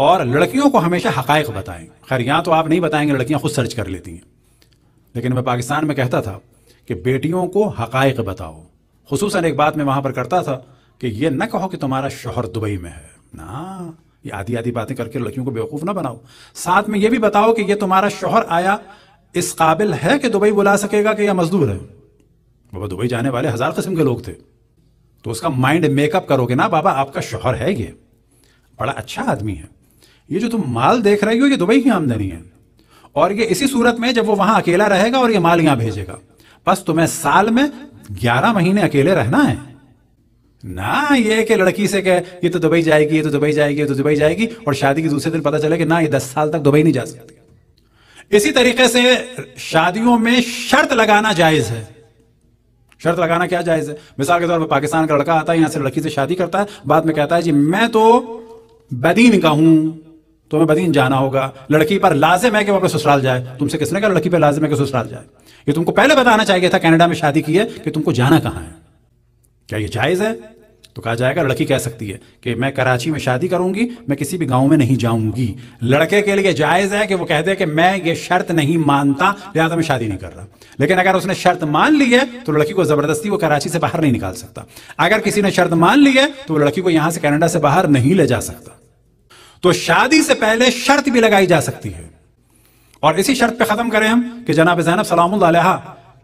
और लड़कियों को हमेशा हकायक बताएं खैर यहाँ तो आप नहीं बताएंगे लड़कियाँ खुद सर्च कर लेती हैं लेकिन मैं पाकिस्तान में कहता था कि बेटियों को हकायक बताओ खसूस एक बात मैं वहाँ पर करता था कि ये न कहो कि तुम्हारा शोहर दुबई में है ना ये आधी आधी बातें करके लड़कियों को बेवकूफ़ ना बनाओ साथ में ये भी बताओ कि ये तुम्हारा शोहर आया इस काबिल है कि दुबई बुला सकेगा कि यह मजदूर है बाबा दुबई जाने वाले हज़ार किस्म के लोग थे तो उसका माइंड मेकअप करोगे ना बाबा आपका शोहर है ये बड़ा अच्छा आदमी है ये जो तुम माल देख रही हो ये दुबई की आमदनी है और ये इसी सूरत में जब वो वहां अकेला रहेगा और ये माल यहां भेजेगा बस तुम्हें साल में ग्यारह महीने अकेले रहना है ना ये कि लड़की से कह ये तो दुबई जाएगी ये तो दुबई जाएगी ये तो दुबई जाएगी और शादी के दूसरे दिन पता चले कि ना ये दस साल तक दुबई नहीं जा सकती इसी तरीके से शादियों में शर्त लगाना जायज है शर्त लगाना क्या जायज है मिसाल के तौर पर पाकिस्तान का लड़का आता है यहां से लड़की से शादी करता है बाद में कहता है जी मैं तो बदीन का हूं तो हमें बदीन जाना होगा लड़की पर लाजिम है कि वो अपने ससुराल जाए तुमसे किसने कहा लड़की पर लाजिम है कि ससुराल जाए ये तुमको पहले बताना चाहिए था कनाडा में शादी की है कि तुमको जाना कहाँ है क्या ये जायज़ है तो कहा जाएगा लड़की कह सकती है कि मैं कराची में शादी करूंगी मैं किसी भी गांव में नहीं जाऊंगी लड़के के लिए जायज़ है कि वो कहते हैं कि मैं ये शर्त नहीं मानता लिहाजा मैं शादी नहीं कर रहा लेकिन अगर उसने शर्त मान ली है तो लड़की को ज़बरदस्ती वो कराची से बाहर नहीं निकाल सकता अगर किसी ने शर्त मान ली है तो लड़की को यहाँ से कैनेडा से बाहर नहीं ले जा सकता तो शादी से पहले शर्त भी लगाई जा सकती है और इसी शर्त पे ख़त्म करें हम कि जनाब जैनब सलाम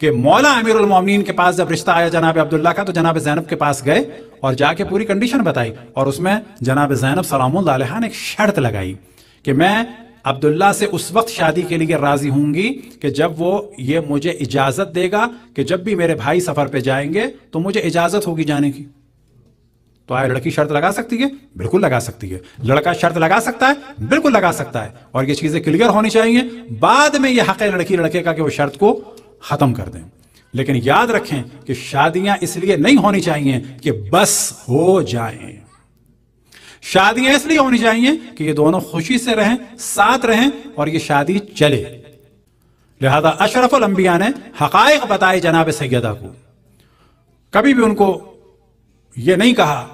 के मौला अमीर उलमिन के पास जब रिश्ता आया जनाब अब्दुल्ला का तो जनाब जैनब के पास गए और जाके पूरी कंडीशन बताई और उसमें जनाब जैनब सलाम ने एक शर्त लगाई कि मैं अब्दुल्ला से उस वक्त शादी के लिए राजी होंगी कि जब वो ये मुझे इजाज़त देगा कि जब भी मेरे भाई सफ़र पे जाएंगे तो मुझे इजाज़त होगी जाने की तो आया लड़की शर्त लगा सकती है बिल्कुल लगा सकती है लड़का शर्त लगा सकता है बिल्कुल लगा सकता है और ये चीज़ें क्लियर होनी चाहिए बाद में यह हक है लड़की लड़के का कि वो शर्त को ख़त्म कर दें लेकिन याद रखें कि शादियां इसलिए नहीं होनी चाहिए कि बस हो जाए शादियां इसलिए होनी चाहिए कि ये दोनों खुशी से रहें साथ रहें और ये शादी चले लिहाजा अशरफ अंबिया ने हकायक बताए जनाब सैदा को कभी भी उनको ये नहीं कहा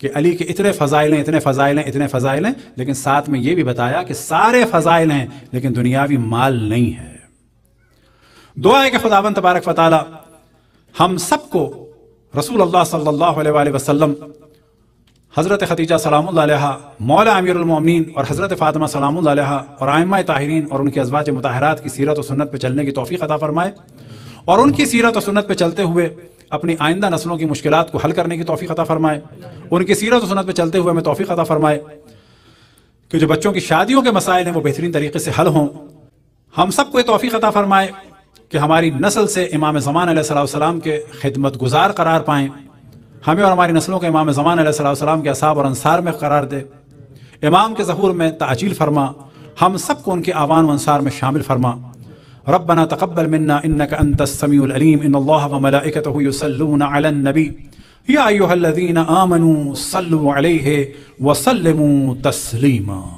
कि अली के इतने फ़जाइल हैं इतने फ़जाइल हैं इतने फ़जाइल हैं लेकिन साथ में ये भी बताया कि सारे फ़जाइल हैं लेकिन दुनियावी माल नहीं है दुआ है कि खुदावन तबारक फताला हम सबको रसूल अल्लाह सल्लल्लाहु अलैहि वसल्लम हज़रत खतीजा सलाम मौला अमीरमिन और हज़रत फ़ातिमा सलाम और आयमा ताहरीन और उनके अजवाज मतहरात की सीरत और सुन्नत पर चलने की तोफ़ी अता फ़रमाए और उनकी सीरत और सुन्नत पर चलते हुए अपनी आइंदा नस्लों की मुश्किल को हल करने की तोफ़ी अता फ़रमाए उनकी सीरत और सुनत पर चलते हुए हमें तोफ़ी अता फ़रमाए कि जो बच्चों की शादियों के मसाइल हैं वो बेहतरीन तरीके से हल हों हम सबको ये तोफ़ी अता फ़रमाए कि हमारी नस्ल से इमाम ज़मान सलाम के खिदमत गुजार करार पाएँ हमें और हमारी नस्लों के इमाम ज़मान सलाम के असाब और अनसार में करार दे इमाम के जहूर में ताजील फरमा हम सबको उनके आवान व अनसार में शामिल फरमा ربنا تقبل منا إنك أنت السميع العليم إن الله وملائكته يصلون على النبي يا أيها الذين آمنوا صلوا عليه وسلموا تسليماً